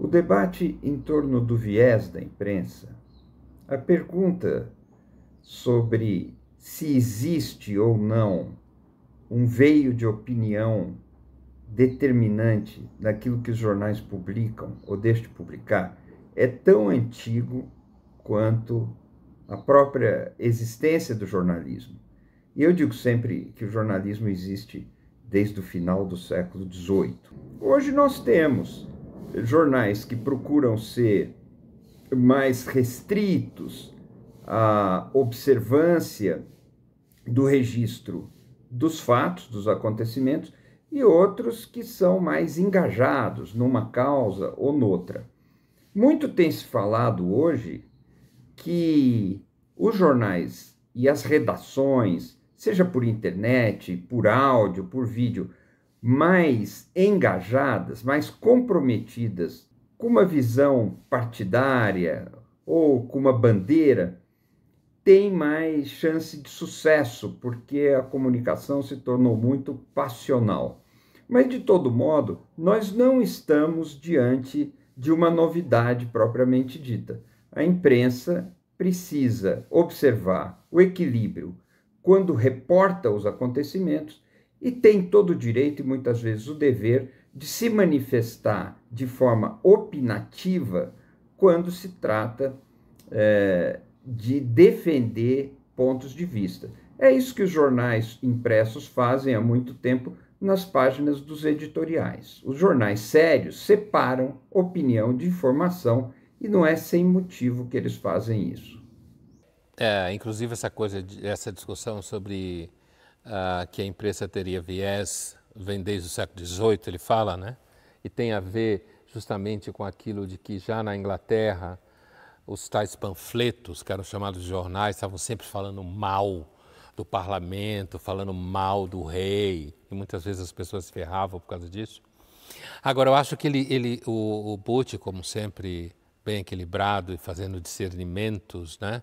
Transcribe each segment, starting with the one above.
O debate em torno do viés da imprensa, a pergunta sobre se existe ou não um veio de opinião determinante naquilo que os jornais publicam ou deixam de publicar é tão antigo quanto a própria existência do jornalismo. E eu digo sempre que o jornalismo existe desde o final do século XVIII. Hoje nós temos jornais que procuram ser mais restritos à observância do registro dos fatos, dos acontecimentos, e outros que são mais engajados numa causa ou noutra. Muito tem se falado hoje que os jornais e as redações, seja por internet, por áudio, por vídeo, mais engajadas, mais comprometidas com uma visão partidária ou com uma bandeira, tem mais chance de sucesso, porque a comunicação se tornou muito passional. Mas, de todo modo, nós não estamos diante de uma novidade propriamente dita. A imprensa precisa observar o equilíbrio quando reporta os acontecimentos e tem todo o direito e muitas vezes o dever de se manifestar de forma opinativa quando se trata é, de defender pontos de vista. É isso que os jornais impressos fazem há muito tempo nas páginas dos editoriais. Os jornais sérios separam opinião de informação e não é sem motivo que eles fazem isso. É, inclusive essa coisa, essa discussão sobre ah, que a imprensa teria viés, vem desde o século XVIII, ele fala, né? E tem a ver justamente com aquilo de que já na Inglaterra os tais panfletos, que eram chamados de jornais, estavam sempre falando mal do parlamento, falando mal do rei, e muitas vezes as pessoas se ferravam por causa disso. Agora, eu acho que ele, ele o, o como sempre, bem equilibrado e fazendo discernimentos, né?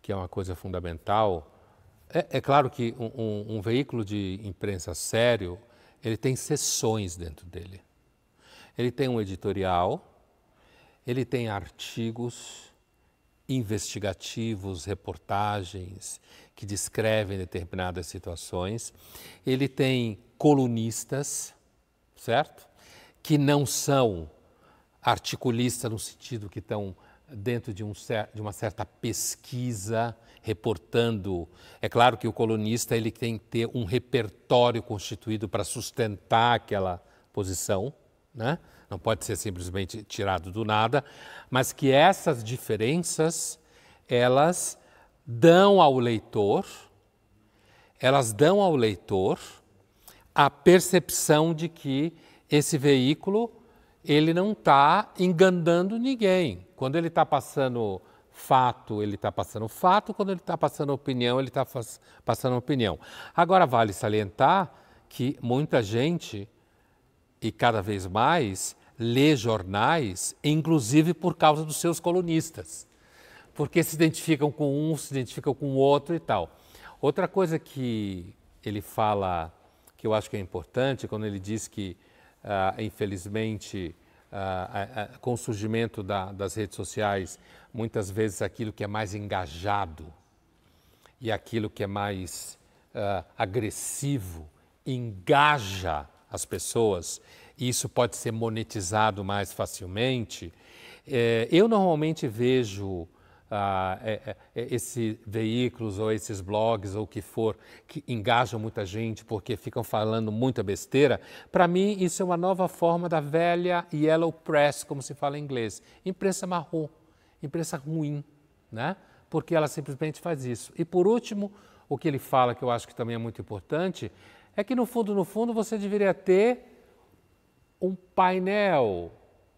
que é uma coisa fundamental, é, é claro que um, um, um veículo de imprensa sério, ele tem sessões dentro dele. Ele tem um editorial, ele tem artigos investigativos, reportagens que descrevem determinadas situações. Ele tem colunistas, certo? Que não são articulistas no sentido que estão dentro de, um, de uma certa pesquisa reportando. É claro que o colunista ele tem que ter um repertório constituído para sustentar aquela posição, né? não pode ser simplesmente tirado do nada, mas que essas diferenças elas dão ao leitor, elas dão ao leitor a percepção de que esse veículo ele não está enganando ninguém. Quando ele está passando fato, ele está passando fato, quando ele está passando opinião, ele está passando opinião. Agora, vale salientar que muita gente, e cada vez mais, lê jornais, inclusive por causa dos seus colunistas, porque se identificam com um, se identificam com o outro e tal. Outra coisa que ele fala, que eu acho que é importante, quando ele diz que, ah, infelizmente, ah, ah, com o surgimento da, das redes sociais, muitas vezes aquilo que é mais engajado e aquilo que é mais ah, agressivo engaja as pessoas e isso pode ser monetizado mais facilmente. Eh, eu normalmente vejo ah, é, é, é, esses veículos ou esses blogs ou o que for que engajam muita gente porque ficam falando muita besteira, para mim isso é uma nova forma da velha yellow press, como se fala em inglês, imprensa marrom, imprensa ruim, né? Porque ela simplesmente faz isso. E por último, o que ele fala que eu acho que também é muito importante é que no fundo, no fundo, você deveria ter um painel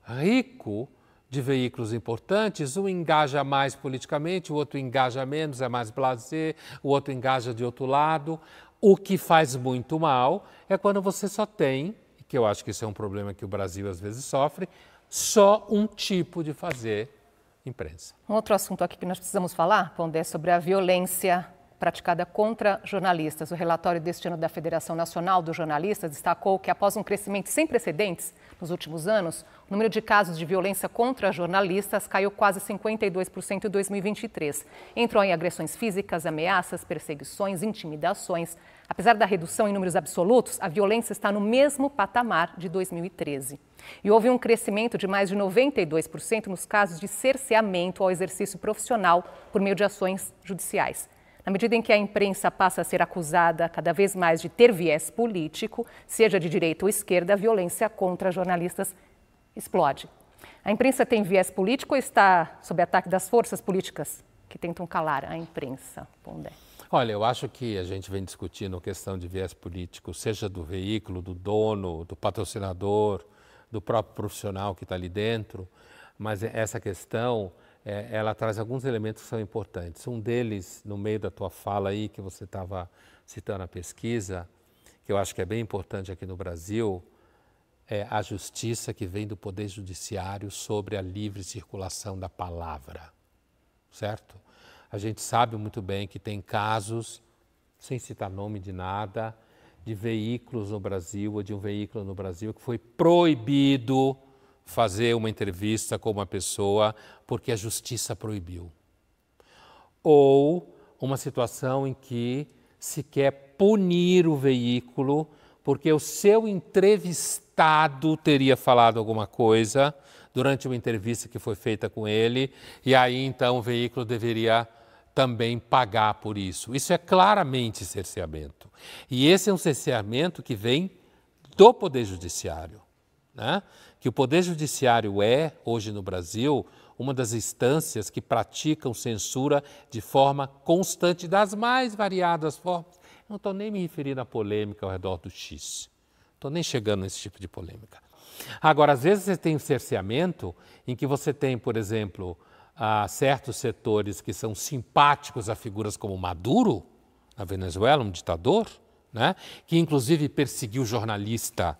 rico de veículos importantes, um engaja mais politicamente, o outro engaja menos, é mais blazer, o outro engaja de outro lado. O que faz muito mal é quando você só tem, que eu acho que isso é um problema que o Brasil às vezes sofre, só um tipo de fazer imprensa. Um outro assunto aqui que nós precisamos falar, Pondé, é sobre a violência praticada contra jornalistas. O relatório deste ano da Federação Nacional dos Jornalistas destacou que, após um crescimento sem precedentes nos últimos anos, o número de casos de violência contra jornalistas caiu quase 52% em 2023. Entram em agressões físicas, ameaças, perseguições, intimidações. Apesar da redução em números absolutos, a violência está no mesmo patamar de 2013. E houve um crescimento de mais de 92% nos casos de cerceamento ao exercício profissional por meio de ações judiciais. Na medida em que a imprensa passa a ser acusada cada vez mais de ter viés político, seja de direita ou esquerda, a violência contra jornalistas explode. A imprensa tem viés político ou está sob ataque das forças políticas que tentam calar a imprensa? Pondé. Olha, eu acho que a gente vem discutindo a questão de viés político, seja do veículo, do dono, do patrocinador, do próprio profissional que está ali dentro, mas essa questão é, ela traz alguns elementos que são importantes. Um deles, no meio da tua fala aí, que você estava citando a pesquisa, que eu acho que é bem importante aqui no Brasil, é a justiça que vem do Poder Judiciário sobre a livre circulação da palavra, certo? A gente sabe muito bem que tem casos, sem citar nome de nada, de veículos no Brasil ou de um veículo no Brasil que foi proibido fazer uma entrevista com uma pessoa porque a justiça proibiu. Ou uma situação em que se quer punir o veículo porque o seu entrevistado teria falado alguma coisa durante uma entrevista que foi feita com ele, e aí então o veículo deveria também pagar por isso. Isso é claramente cerceamento. E esse é um cerceamento que vem do Poder Judiciário né? que o Poder Judiciário é, hoje no Brasil, uma das instâncias que praticam censura de forma constante, das mais variadas formas. Eu não estou nem me referindo à polêmica ao redor do X. Estou nem chegando nesse tipo de polêmica. Agora, às vezes você tem um cerceamento em que você tem, por exemplo, ah, certos setores que são simpáticos a figuras como Maduro, na Venezuela, um ditador, né? que inclusive perseguiu jornalista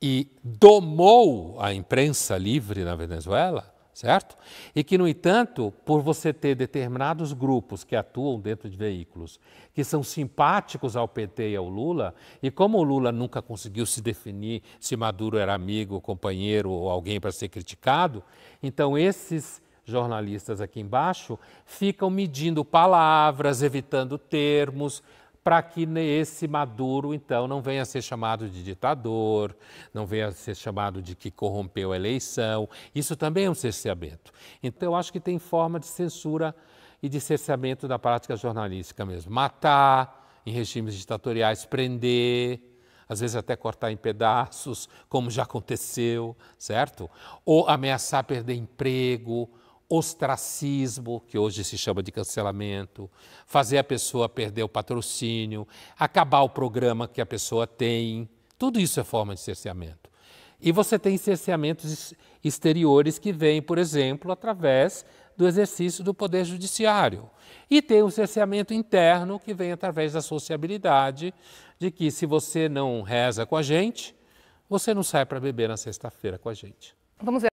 e domou a imprensa livre na Venezuela, certo? E que, no entanto, por você ter determinados grupos que atuam dentro de veículos, que são simpáticos ao PT e ao Lula, e como o Lula nunca conseguiu se definir se Maduro era amigo, companheiro ou alguém para ser criticado, então esses jornalistas aqui embaixo ficam medindo palavras, evitando termos, para que esse Maduro, então, não venha a ser chamado de ditador, não venha a ser chamado de que corrompeu a eleição. Isso também é um cerceamento. Então, eu acho que tem forma de censura e de cerceamento da prática jornalística mesmo. Matar em regimes ditatoriais, prender às vezes até cortar em pedaços, como já aconteceu, certo? Ou ameaçar perder emprego, ostracismo, que hoje se chama de cancelamento, fazer a pessoa perder o patrocínio, acabar o programa que a pessoa tem. Tudo isso é forma de cerceamento. E você tem cerceamentos exteriores que vêm, por exemplo, através do exercício do poder judiciário. E tem o um cerceamento interno que vem através da sociabilidade, de que se você não reza com a gente, você não sai para beber na sexta-feira com a gente. Vamos ver.